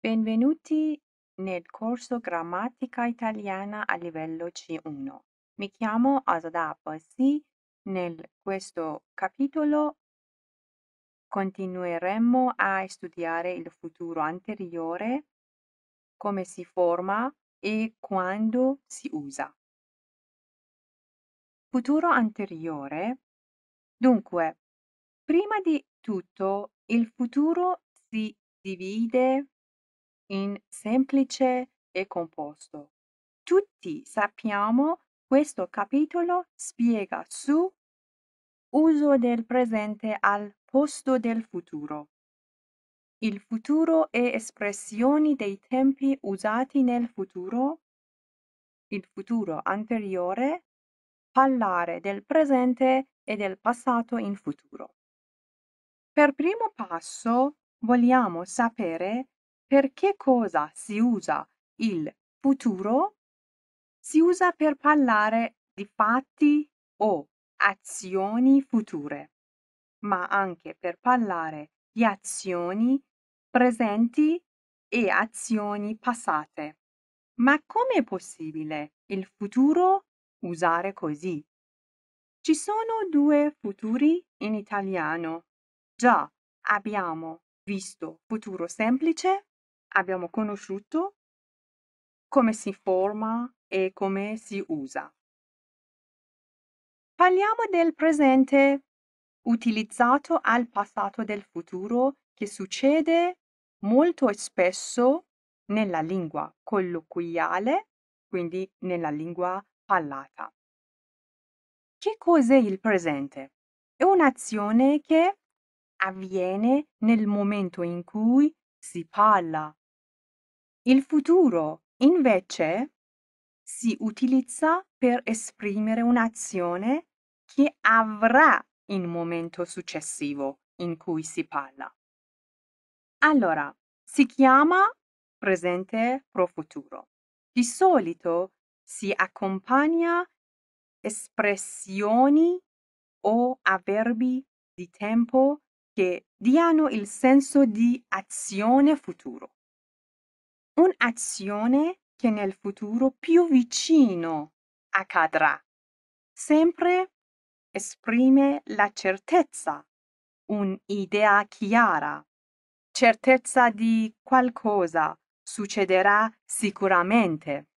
Benvenuti nel corso Grammatica Italiana a livello C1. Mi chiamo Azadeh Abbasi. Nel questo capitolo continueremo a studiare il futuro anteriore, come si forma e quando si usa. Futuro anteriore. Dunque, prima di tutto il futuro si divide in semplice e composto. Tutti sappiamo questo capitolo spiega su uso del presente al posto del futuro. Il futuro e espressioni dei tempi usati nel futuro, il futuro anteriore, parlare del presente e del passato in futuro. Per primo passo vogliamo sapere per che cosa si usa il futuro? Si usa per parlare di fatti o azioni future, ma anche per parlare di azioni presenti e azioni passate. Ma com'è possibile il futuro usare così? Ci sono due futuri in italiano. Già abbiamo visto futuro semplice abbiamo conosciuto come si forma e come si usa. Parliamo del presente utilizzato al passato del futuro che succede molto spesso nella lingua colloquiale, quindi nella lingua parlata. Che cos'è il presente? È un'azione che avviene nel momento in cui si parla il futuro, invece, si utilizza per esprimere un'azione che avrà in momento successivo in cui si parla. Allora, si chiama presente pro futuro. Di solito si accompagna espressioni o avverbi di tempo che diano il senso di azione futuro un'azione che nel futuro più vicino accadrà. Sempre esprime la certezza, un'idea chiara, certezza di qualcosa succederà sicuramente.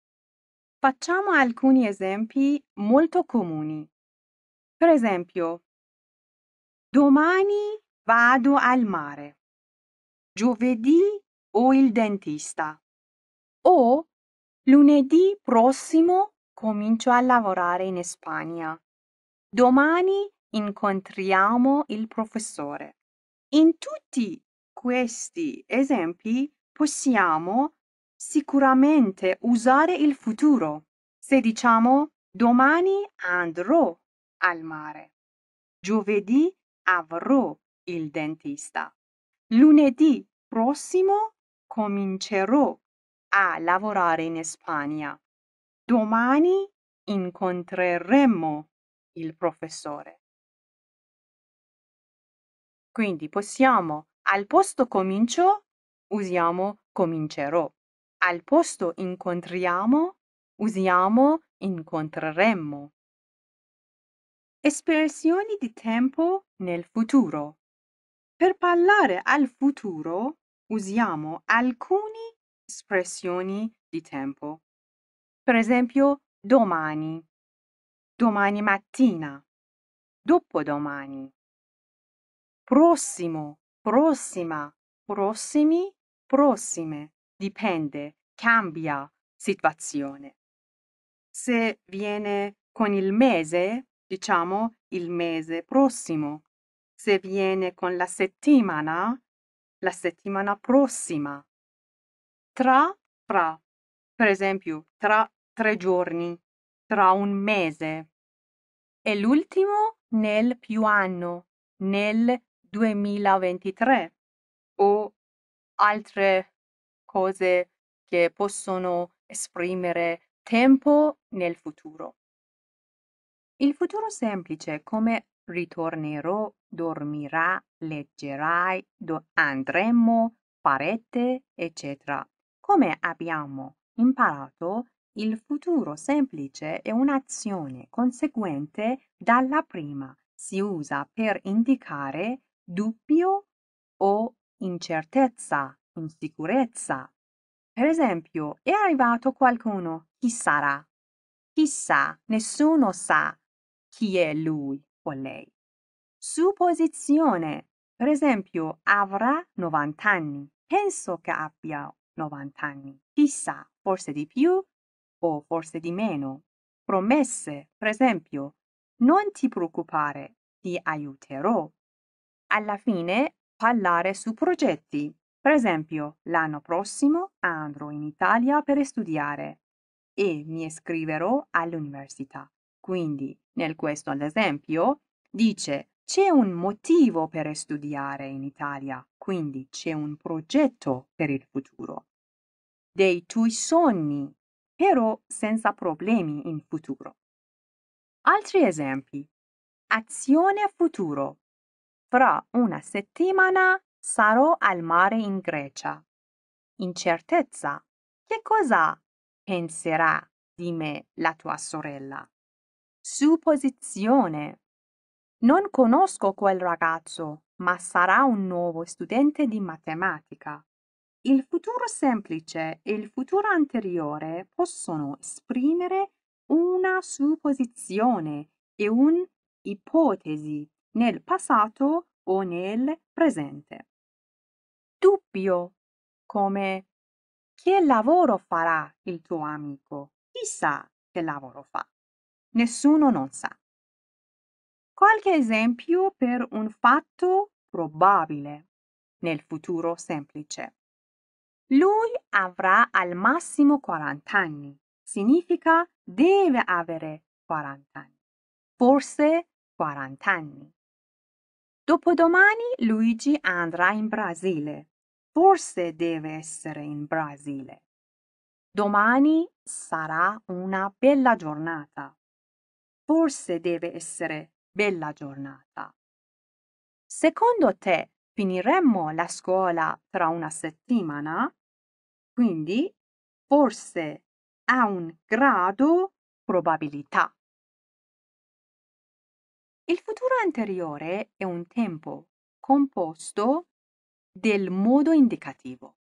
Facciamo alcuni esempi molto comuni. Per esempio, domani vado al mare. Giovedì ho il dentista o lunedì prossimo comincio a lavorare in Spagna. Domani incontriamo il professore. In tutti questi esempi possiamo sicuramente usare il futuro. Se diciamo domani andrò al mare, giovedì avrò il dentista, lunedì prossimo comincerò a lavorare in Spagna. Domani incontreremo il professore. Quindi possiamo al posto comincio usiamo comincerò. Al posto incontriamo usiamo incontreremo. Espressioni di tempo nel futuro. Per parlare al futuro usiamo alcuni espressioni di tempo. Per esempio, domani, domani mattina, dopodomani, prossimo, prossima, prossimi, prossime, dipende, cambia situazione. Se viene con il mese, diciamo il mese prossimo. Se viene con la settimana, la settimana prossima tra, fra. Per esempio, tra tre giorni, tra un mese. E l'ultimo nel più anno, nel 2023. O altre cose che possono esprimere tempo nel futuro. Il futuro semplice come ritornerò, dormirà, leggerai, do- andremo, parete, eccetera. Come abbiamo imparato, il futuro semplice è un'azione conseguente dalla prima. Si usa per indicare dubbio o incertezza, insicurezza. Per esempio, è arrivato qualcuno, chi sarà? Chissà, nessuno sa chi è lui o lei. Supposizione, per esempio, avrà 90 anni. Penso che abbia 90 anni. Chissà, forse di più o forse di meno. Promesse, per esempio, non ti preoccupare, ti aiuterò. Alla fine, parlare su progetti. Per esempio, l'anno prossimo andrò in Italia per studiare e mi iscriverò all'università. Quindi, nel questo ad esempio, dice c'è un motivo per studiare in Italia, quindi c'è un progetto per il futuro dei tuoi sogni, però senza problemi in futuro. Altri esempi. Azione futuro. Fra una settimana sarò al mare in Grecia. Incertezza. Che cosa penserà di me la tua sorella? Supposizione. Non conosco quel ragazzo, ma sarà un nuovo studente di matematica. Il futuro semplice e il futuro anteriore possono esprimere una supposizione e un'ipotesi nel passato o nel presente. Dubbio, come che lavoro farà il tuo amico? Chi sa che lavoro fa? Nessuno non sa. Qualche esempio per un fatto probabile nel futuro semplice. Lui avrà al massimo 40 anni. Significa deve avere 40 anni. Forse 40 anni. Dopodomani Luigi andrà in Brasile. Forse deve essere in Brasile. Domani sarà una bella giornata. Forse deve essere bella giornata. Secondo te finiremmo la scuola tra una settimana? Quindi forse ha un grado probabilità. Il futuro anteriore è un tempo composto del modo indicativo.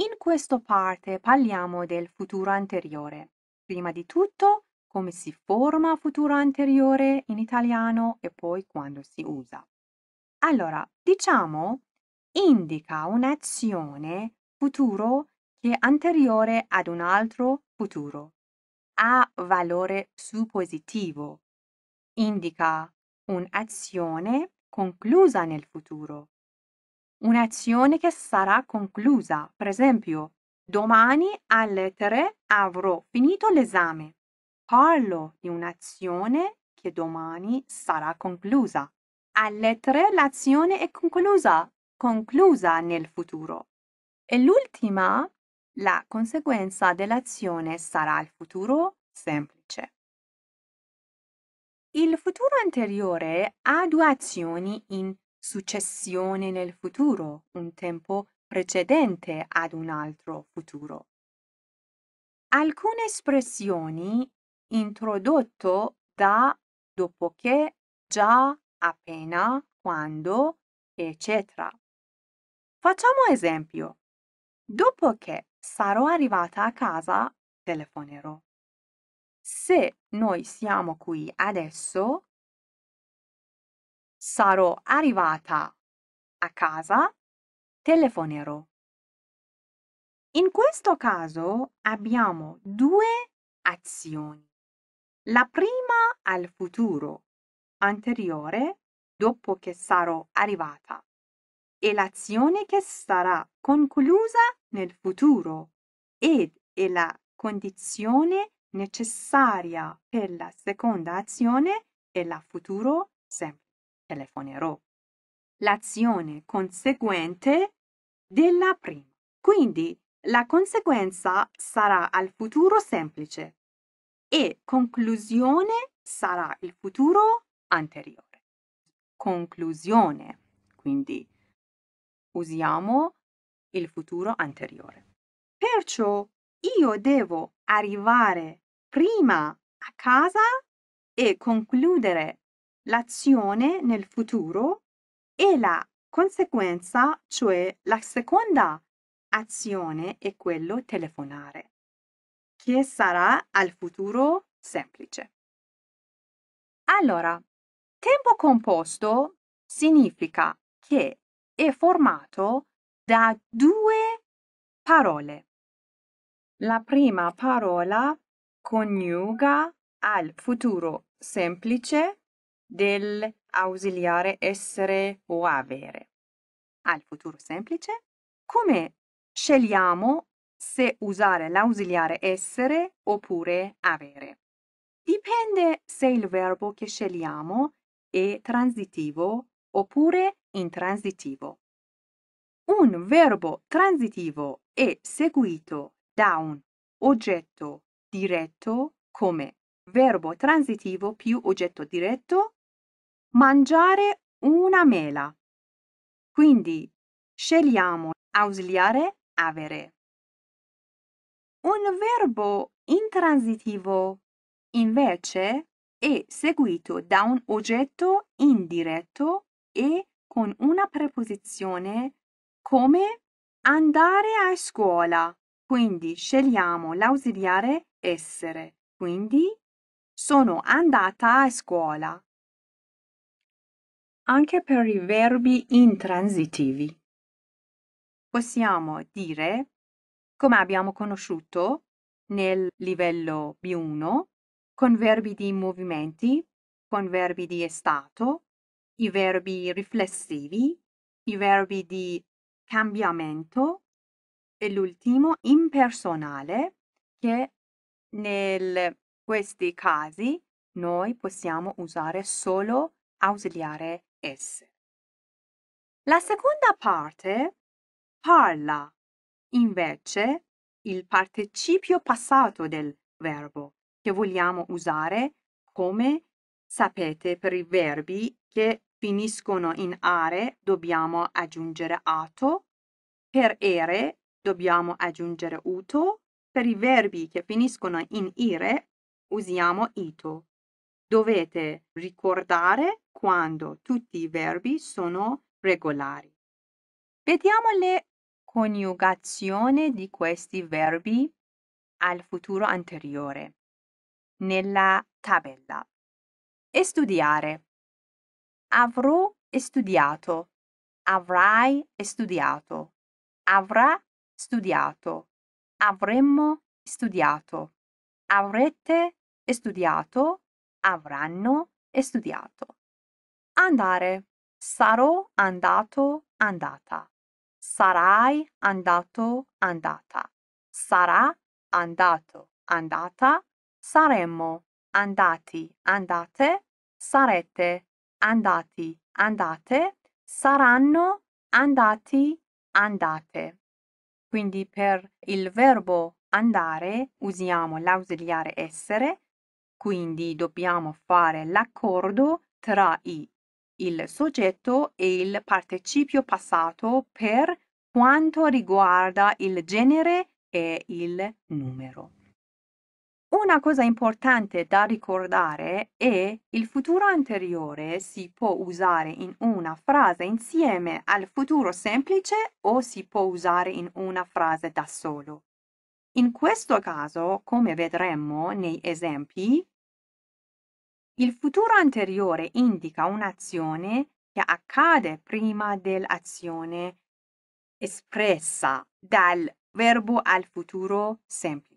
In questa parte parliamo del futuro anteriore. Prima di tutto, come si forma futuro anteriore in italiano e poi quando si usa. Allora, diciamo indica un'azione futuro anteriore che è anteriore ad un altro futuro. Ha valore suppositivo. Indica un'azione conclusa nel futuro. Un'azione che sarà conclusa. Per esempio, domani alle 3 avrò finito l'esame. Parlo di un'azione che domani sarà conclusa. Alle 3 l'azione è conclusa, conclusa nel futuro. E l'ultima la conseguenza dell'azione sarà il futuro semplice. Il futuro anteriore ha due azioni in successione nel futuro, un tempo precedente ad un altro futuro. Alcune espressioni introdotto da, dopo che, già, appena, quando, eccetera. Facciamo esempio. Dopo che sarò arrivata a casa, telefonerò. Se noi siamo qui adesso, sarò arrivata a casa, telefonerò. In questo caso abbiamo due azioni. La prima al futuro, anteriore, dopo che sarò arrivata, e l'azione che sarà conclusa nel futuro ed è la condizione necessaria per la seconda azione e la futuro sempre telefonerò. L'azione conseguente della prima. Quindi la conseguenza sarà al futuro semplice e conclusione sarà il futuro anteriore. Conclusione. Quindi usiamo il futuro anteriore. Perciò io devo arrivare prima a casa e concludere l'azione nel futuro e la conseguenza, cioè la seconda azione, è quello telefonare, che sarà al futuro semplice. Allora, tempo composto significa che è formato da due parole. La prima parola coniuga al futuro semplice dell'ausiliare essere o avere. Al futuro semplice, come scegliamo se usare l'ausiliare essere oppure avere? Dipende se il verbo che scegliamo è transitivo oppure intransitivo un verbo transitivo è seguito da un oggetto diretto come verbo transitivo più oggetto diretto mangiare una mela. Quindi scegliamo ausiliare avere. Un verbo intransitivo invece è seguito da un oggetto indiretto e con una preposizione come andare a scuola. Quindi scegliamo l'ausiliare essere. Quindi sono andata a scuola. Anche per i verbi intransitivi. Possiamo dire, come abbiamo conosciuto nel livello B1, con verbi di movimenti, con verbi di stato, i verbi riflessivi, i verbi di cambiamento e l'ultimo impersonale che nel questi casi noi possiamo usare solo ausiliare S. La seconda parte parla invece il participio passato del verbo che vogliamo usare come sapete per i verbi che finiscono in are dobbiamo aggiungere ato, per ere dobbiamo aggiungere uto, per i verbi che finiscono in ire usiamo ito. Dovete ricordare quando tutti i verbi sono regolari. Vediamo le coniugazioni di questi verbi al futuro anteriore nella tabella. E studiare. Avrò studiato. Avrai studiato. Avrà studiato. Avremmo studiato. Avrete studiato. Avranno studiato. Andare. Sarò andato, andata. Sarai andato, andata. Sarà andato, andata. Saremmo andati, andate. Sarete andati, andate, saranno andati, andate. Quindi per il verbo andare usiamo l'ausiliare essere, quindi dobbiamo fare l'accordo tra i, il soggetto e il participio passato per quanto riguarda il genere e il numero. Una cosa importante da ricordare è il futuro anteriore si può usare in una frase insieme al futuro semplice o si può usare in una frase da solo. In questo caso, come vedremo nei esempi, il futuro anteriore indica un'azione che accade prima dell'azione espressa dal verbo al futuro semplice.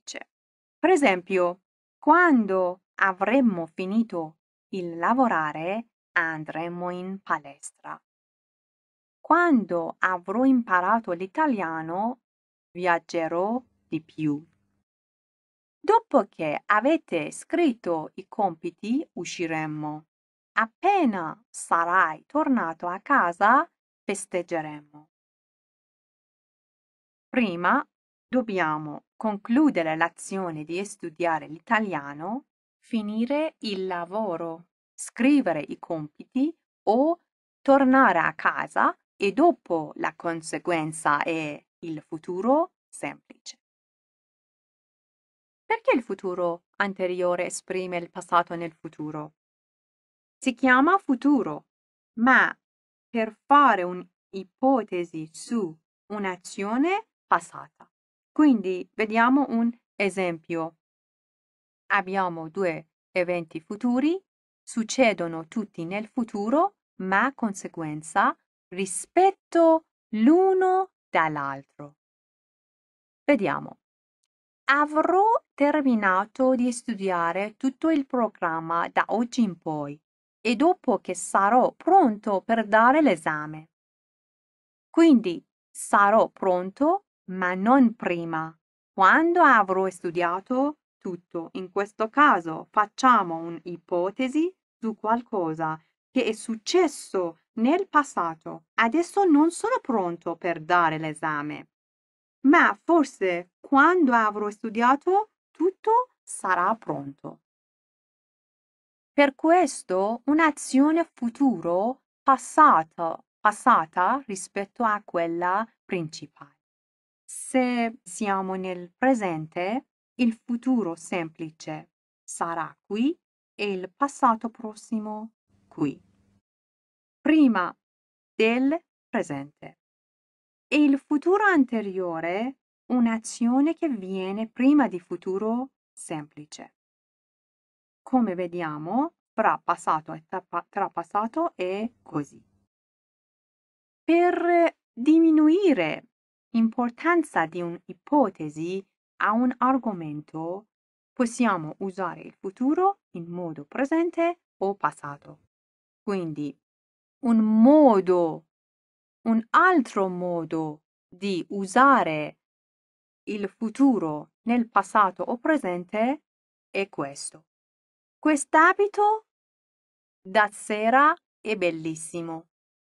Per esempio, quando avremmo finito il lavorare andremo in palestra. Quando avrò imparato l'italiano viaggerò di più. Dopo che avete scritto i compiti usciremo. Appena sarai tornato a casa festeggeremo. Prima dobbiamo concludere l'azione di studiare l'italiano, finire il lavoro, scrivere i compiti o tornare a casa e dopo la conseguenza è il futuro semplice. Perché il futuro anteriore esprime il passato nel futuro? Si chiama futuro, ma per fare un'ipotesi su un'azione passata quindi vediamo un esempio. Abbiamo due eventi futuri, succedono tutti nel futuro, ma conseguenza rispetto l'uno dall'altro. Vediamo. Avrò terminato di studiare tutto il programma da oggi in poi e dopo che sarò pronto per dare l'esame. Quindi sarò pronto ma non prima. Quando avrò studiato tutto, in questo caso facciamo un'ipotesi su qualcosa che è successo nel passato. Adesso non sono pronto per dare l'esame, ma forse quando avrò studiato tutto sarà pronto. Per questo un'azione futuro passata, passata rispetto a quella principale. Se siamo nel presente, il futuro semplice sarà qui e il passato prossimo qui. Prima del presente. E il futuro anteriore, un'azione che viene prima di futuro semplice. Come vediamo, tra passato e tra passato è così. Per diminuire importanza di un'ipotesi a un argomento, possiamo usare il futuro in modo presente o passato. Quindi un modo, un altro modo di usare il futuro nel passato o presente è questo. Quest'abito da sera è bellissimo.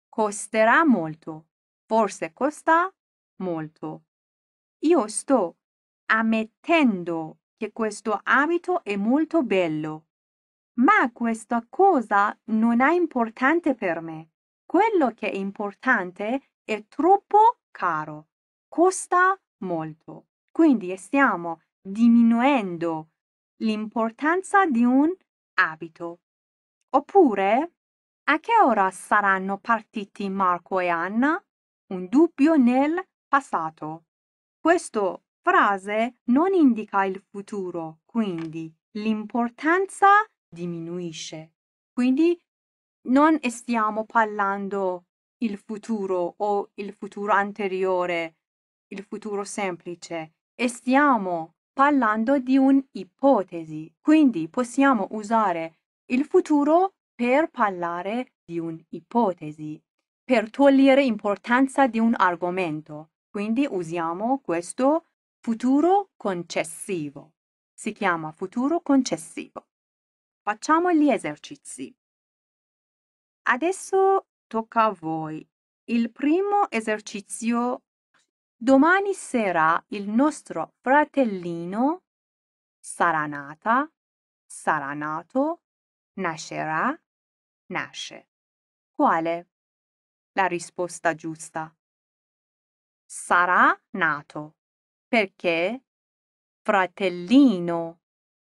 Costerà molto. Forse costa molto. Io sto ammettendo che questo abito è molto bello, ma questa cosa non è importante per me. Quello che è importante è troppo caro, costa molto. Quindi stiamo diminuendo l'importanza di un abito. Oppure, a che ora saranno partiti Marco e Anna? Un dubbio nel passato. Questo frase non indica il futuro, quindi l'importanza diminuisce. Quindi non stiamo parlando il futuro o il futuro anteriore, il futuro semplice. Stiamo parlando di un'ipotesi, quindi possiamo usare il futuro per parlare di un'ipotesi, per togliere importanza di un argomento. Quindi usiamo questo futuro concessivo. Si chiama futuro concessivo. Facciamo gli esercizi. Adesso tocca a voi. Il primo esercizio. Domani sera il nostro fratellino sarà nata, sarà nato, nascerà, nasce. Quale? La risposta giusta sarà nato, perché fratellino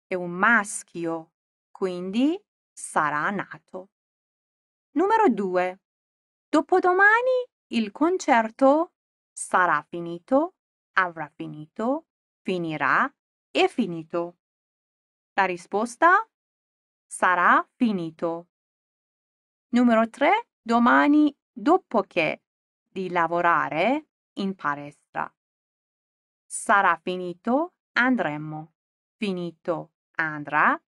è un maschio, quindi sarà nato. Numero 2. Dopodomani il concerto sarà finito, avrà finito, finirà, e finito. La risposta sarà finito. Numero 3. Domani, dopo che di lavorare, in palestra. Sarà finito, andremo. Finito, andrà.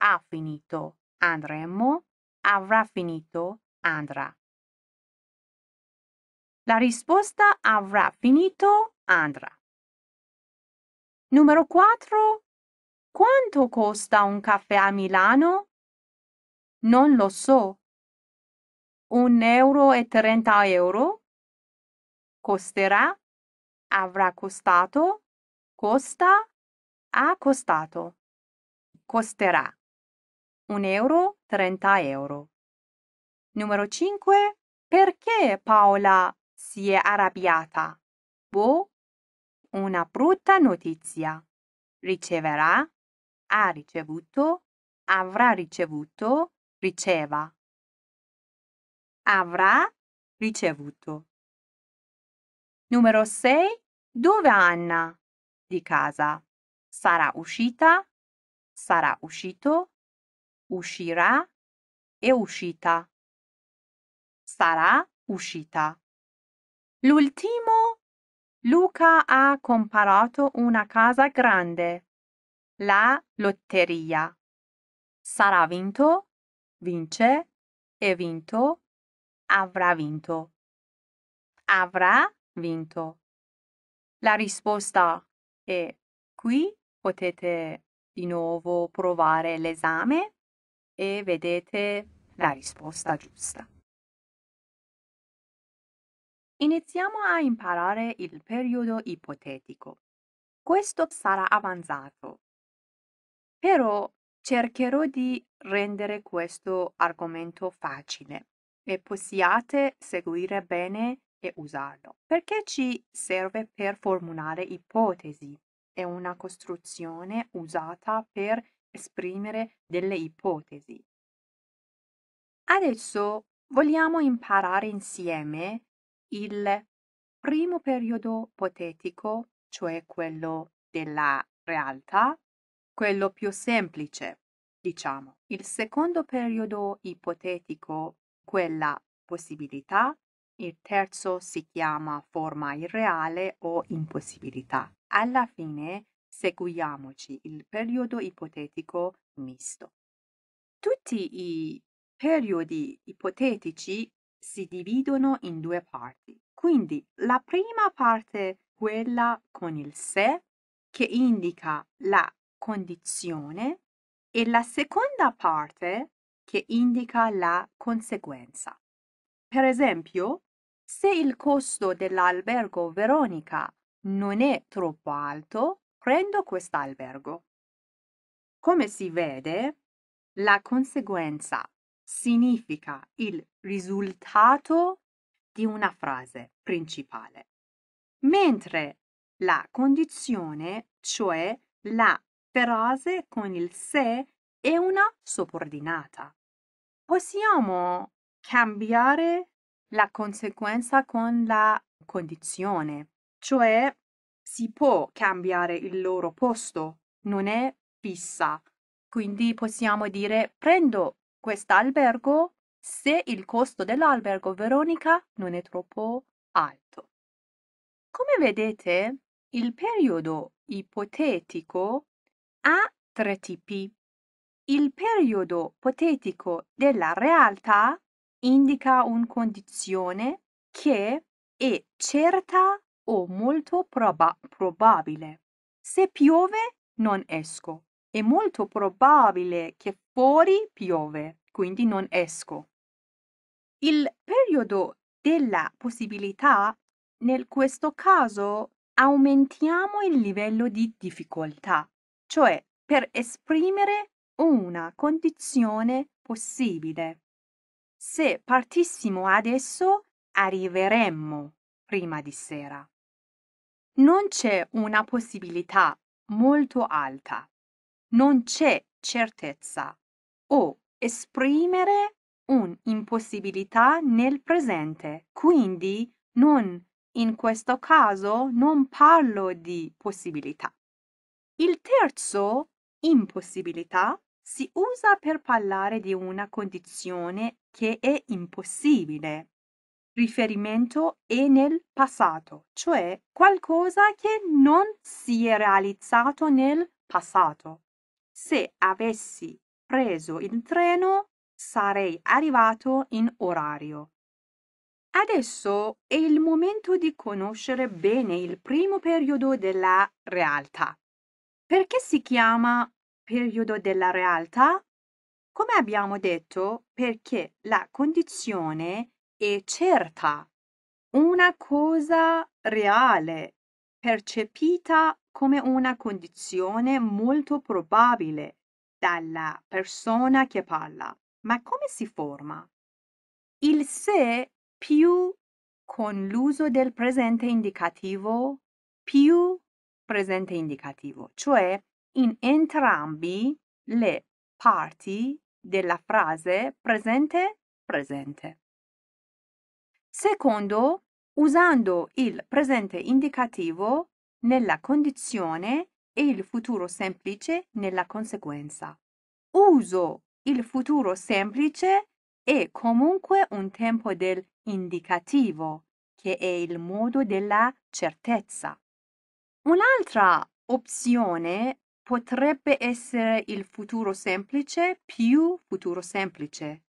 Ha finito, andremo. Avrà finito, andrà. La risposta avrà finito, andrà. Numero 4. Quanto costa un caffè a Milano? Non lo so. Un euro e trenta euro? costerà, avrà costato, costa, ha costato. Costerà 1 euro 30 euro. Numero 5. Perché Paola si è arrabbiata? Boh, una brutta notizia. Riceverà, ha ricevuto, avrà ricevuto, riceva. Avrà ricevuto. Numero 6. Dove Anna? Di casa. Sarà uscita, sarà uscito, uscirà e uscita. Sarà uscita. L'ultimo, Luca ha comprato una casa grande, la lotteria. Sarà vinto, vince e vinto, avrà vinto. Avrà vinto? La risposta è qui potete di nuovo provare l'esame e vedete la risposta giusta. Iniziamo a imparare il periodo ipotetico. Questo sarà avanzato, però cercherò di rendere questo argomento facile e possiate seguire bene e usarlo, perché ci serve per formulare ipotesi. È una costruzione usata per esprimere delle ipotesi. Adesso vogliamo imparare insieme il primo periodo ipotetico, cioè quello della realtà, quello più semplice, diciamo. Il secondo periodo ipotetico, quella possibilità, il terzo si chiama forma irreale o impossibilità. Alla fine seguiamoci il periodo ipotetico misto. Tutti i periodi ipotetici si dividono in due parti. Quindi la prima parte, quella con il se, che indica la condizione, e la seconda parte, che indica la conseguenza. Per esempio, se il costo dell'albergo Veronica non è troppo alto, prendo quest'albergo. Come si vede, la conseguenza significa il risultato di una frase principale, mentre la condizione, cioè la frase con il se, è una subordinata. Possiamo cambiare la conseguenza con la condizione, cioè si può cambiare il loro posto, non è fissa. Quindi possiamo dire prendo quest'albergo se il costo dell'albergo Veronica non è troppo alto. Come vedete, il periodo ipotetico ha tre tipi. Il periodo ipotetico della realtà indica un condizione che è certa o molto proba probabile. Se piove, non esco. È molto probabile che fuori piove, quindi non esco. Il periodo della possibilità, nel questo caso, aumentiamo il livello di difficoltà, cioè per esprimere una condizione possibile. Se partissimo adesso arriveremmo prima di sera. Non c'è una possibilità molto alta. Non c'è certezza o esprimere un'impossibilità nel presente. Quindi non, in questo caso non parlo di possibilità. Il terzo impossibilità si usa per parlare di una condizione che è impossibile. Riferimento è nel passato, cioè qualcosa che non si è realizzato nel passato. Se avessi preso il treno, sarei arrivato in orario. Adesso è il momento di conoscere bene il primo periodo della realtà. Perché si chiama periodo della realtà? Come abbiamo detto, perché la condizione è certa, una cosa reale, percepita come una condizione molto probabile dalla persona che parla. Ma come si forma? Il se più con l'uso del presente indicativo più presente indicativo, cioè in entrambi le parti della frase presente presente. Secondo, usando il presente indicativo nella condizione e il futuro semplice nella conseguenza. Uso il futuro semplice è comunque un tempo del indicativo, che è il modo della certezza. Un'altra opzione potrebbe essere il futuro semplice più futuro semplice.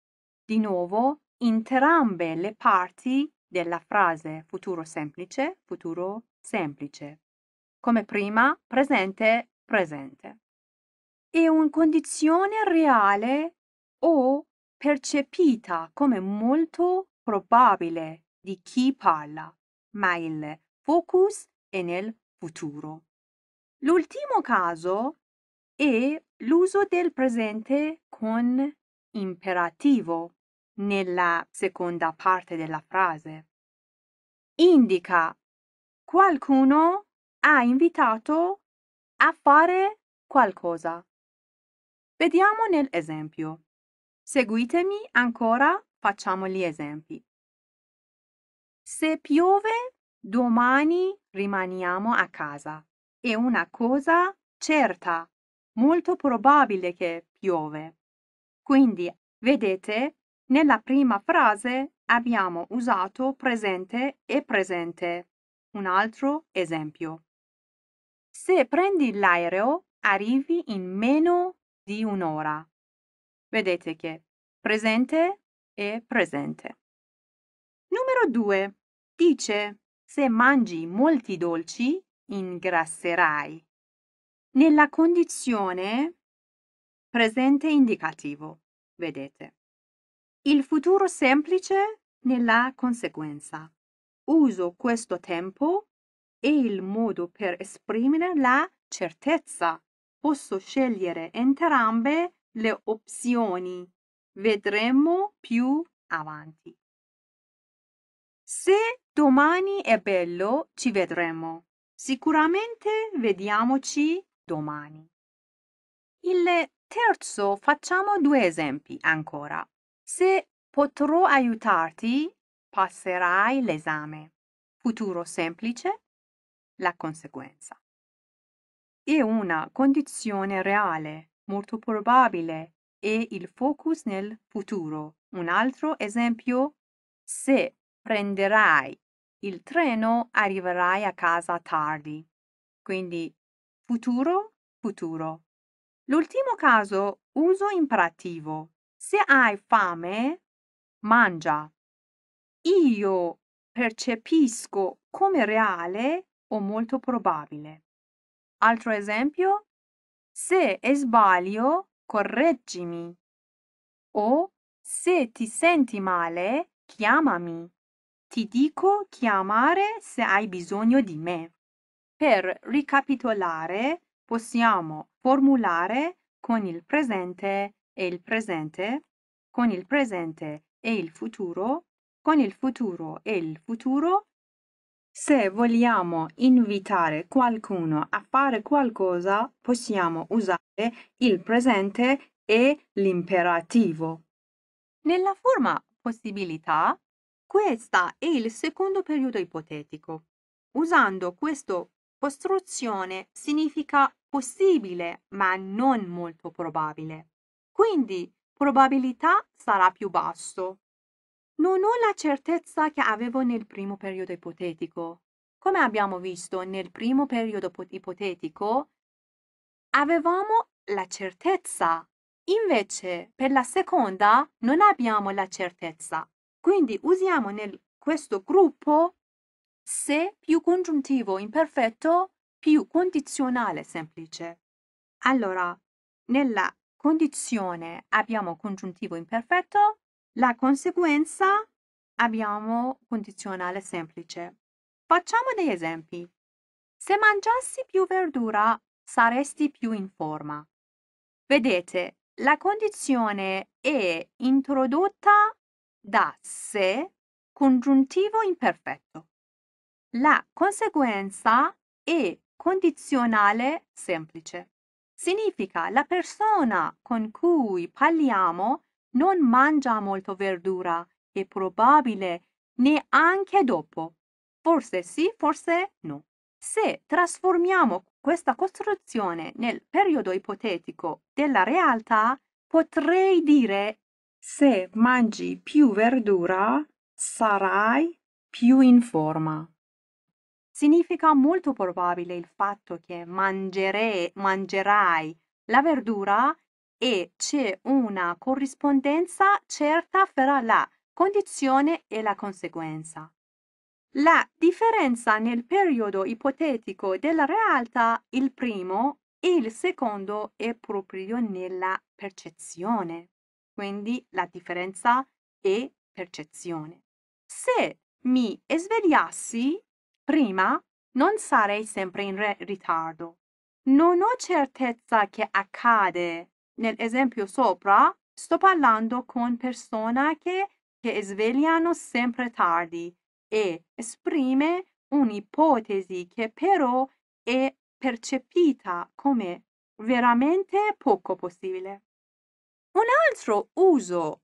Di nuovo, entrambe le parti della frase futuro semplice, futuro semplice. Come prima, presente, presente. È una condizione reale o percepita come molto probabile di chi parla, ma il focus è nel futuro. L'ultimo caso è l'uso del presente con imperativo nella seconda parte della frase. Indica qualcuno ha invitato a fare qualcosa. Vediamo nell'esempio. Seguitemi ancora, facciamo gli esempi. Se piove, domani rimaniamo a casa. È una cosa certa, molto probabile che piove. Quindi, vedete, nella prima frase abbiamo usato presente e presente. Un altro esempio. Se prendi l'aereo, arrivi in meno di un'ora. Vedete che presente e presente. Numero 2. Dice, se mangi molti dolci, ingrasserai nella condizione presente indicativo, vedete. Il futuro semplice nella conseguenza. Uso questo tempo e il modo per esprimere la certezza. Posso scegliere entrambe le opzioni. Vedremo più avanti. Se domani è bello, ci vedremo. Sicuramente vediamoci domani. Il terzo facciamo due esempi ancora. Se potrò aiutarti, passerai l'esame. Futuro semplice, la conseguenza. È una condizione reale, molto probabile, e il focus nel futuro. Un altro esempio, se prenderai il treno arriverai a casa tardi. Quindi futuro, futuro. L'ultimo caso uso imperativo. Se hai fame, mangia. Io percepisco come reale o molto probabile. Altro esempio? Se sbaglio, correggimi. O se ti senti male, chiamami ti dico chiamare se hai bisogno di me. Per ricapitolare, possiamo formulare con il presente e il presente, con il presente e il futuro, con il futuro e il futuro. Se vogliamo invitare qualcuno a fare qualcosa, possiamo usare il presente e l'imperativo. Nella forma possibilità questo è il secondo periodo ipotetico. Usando questa costruzione significa possibile ma non molto probabile. Quindi probabilità sarà più basso. Non ho la certezza che avevo nel primo periodo ipotetico. Come abbiamo visto nel primo periodo ipotetico, avevamo la certezza. Invece, per la seconda non abbiamo la certezza. Quindi usiamo nel questo gruppo se più congiuntivo imperfetto più condizionale semplice. Allora, nella condizione abbiamo congiuntivo imperfetto, la conseguenza abbiamo condizionale semplice. Facciamo degli esempi. Se mangiassi più verdura, saresti più in forma. Vedete, la condizione è introdotta da se congiuntivo imperfetto. La conseguenza è condizionale semplice. Significa la persona con cui parliamo non mangia molto verdura e probabile neanche dopo. Forse sì, forse no. Se trasformiamo questa costruzione nel periodo ipotetico della realtà, potrei dire se mangi più verdura, sarai più in forma. Significa molto probabile il fatto che mangere, mangerai la verdura e c'è una corrispondenza certa fra la condizione e la conseguenza. La differenza nel periodo ipotetico della realtà, il primo e il secondo, è proprio nella percezione. Quindi la differenza è percezione. Se mi svegliassi prima, non sarei sempre in ritardo. Non ho certezza che accade. Nell'esempio sopra, sto parlando con persone che, che svegliano sempre tardi e esprime un'ipotesi che però è percepita come veramente poco possibile. Un altro uso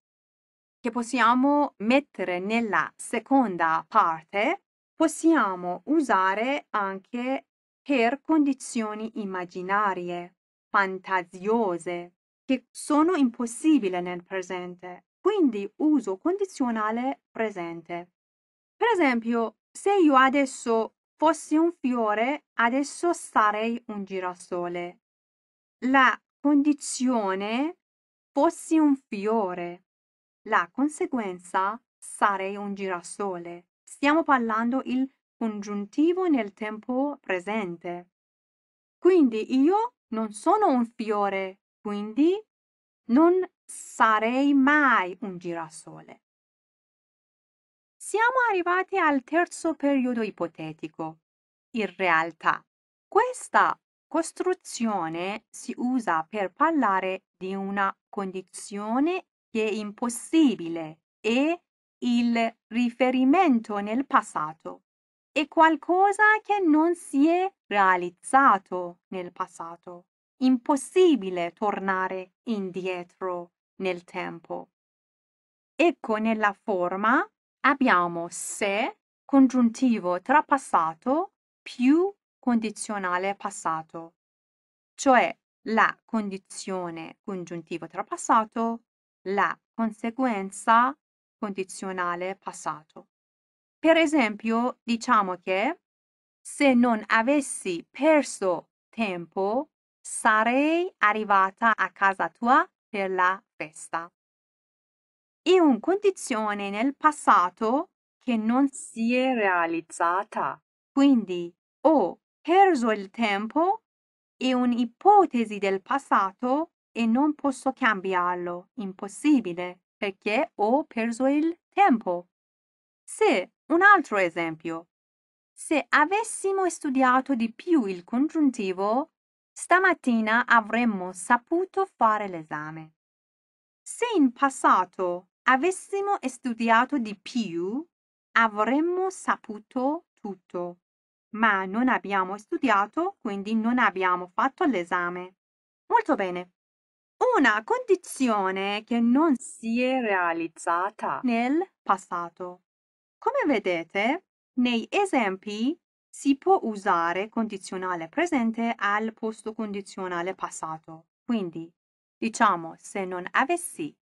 che possiamo mettere nella seconda parte, possiamo usare anche per condizioni immaginarie, fantasiose, che sono impossibili nel presente. Quindi uso condizionale presente. Per esempio, se io adesso fossi un fiore, adesso sarei un girasole. La condizione fossi un fiore, la conseguenza sarei un girasole. Stiamo parlando il congiuntivo nel tempo presente. Quindi io non sono un fiore, quindi non sarei mai un girasole. Siamo arrivati al terzo periodo ipotetico. In realtà, questa costruzione si usa per parlare di una condizione che è impossibile e il riferimento nel passato è qualcosa che non si è realizzato nel passato. Impossibile tornare indietro nel tempo. Ecco nella forma abbiamo se congiuntivo trapassato più condizionale passato, cioè la condizione congiuntivo tra passato, la conseguenza condizionale passato. Per esempio, diciamo che se non avessi perso tempo, sarei arrivata a casa tua per la festa. È una condizione nel passato che non si è realizzata, quindi ho perso il tempo è un'ipotesi del passato e non posso cambiarlo, impossibile, perché ho perso il tempo. Se, un altro esempio, se avessimo studiato di più il congiuntivo, stamattina avremmo saputo fare l'esame. Se in passato avessimo studiato di più, avremmo saputo tutto ma non abbiamo studiato, quindi non abbiamo fatto l'esame. Molto bene. Una condizione che non si è realizzata nel passato. Come vedete, nei esempi si può usare condizionale presente al posto condizionale passato. Quindi diciamo se non avessi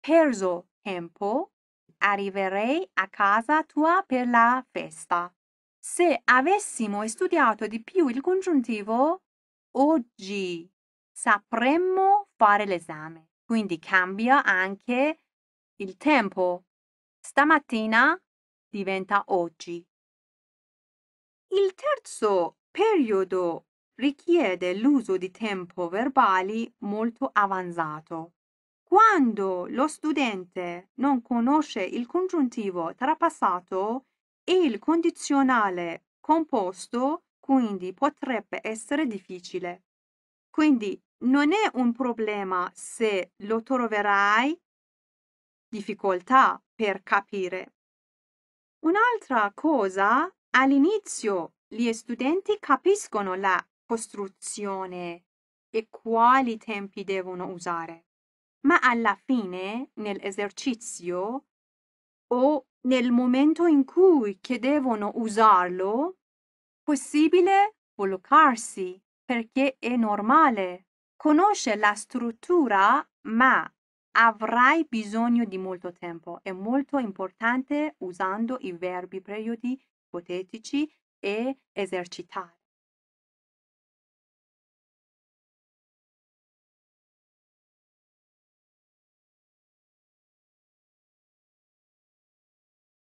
perso tempo, arriverei a casa tua per la festa. Se avessimo studiato di più il congiuntivo, oggi sapremmo fare l'esame. Quindi cambia anche il tempo. Stamattina diventa oggi. Il terzo periodo richiede l'uso di tempo verbali molto avanzato. Quando lo studente non conosce il congiuntivo trapassato, il condizionale composto quindi potrebbe essere difficile. Quindi non è un problema se lo troverai difficoltà per capire. Un'altra cosa, all'inizio gli studenti capiscono la costruzione e quali tempi devono usare, ma alla fine nell'esercizio o nel momento in cui che devono usarlo, possibile bloccarsi perché è normale. Conosce la struttura, ma avrai bisogno di molto tempo. È molto importante usando i verbi periodi ipotetici e esercitare.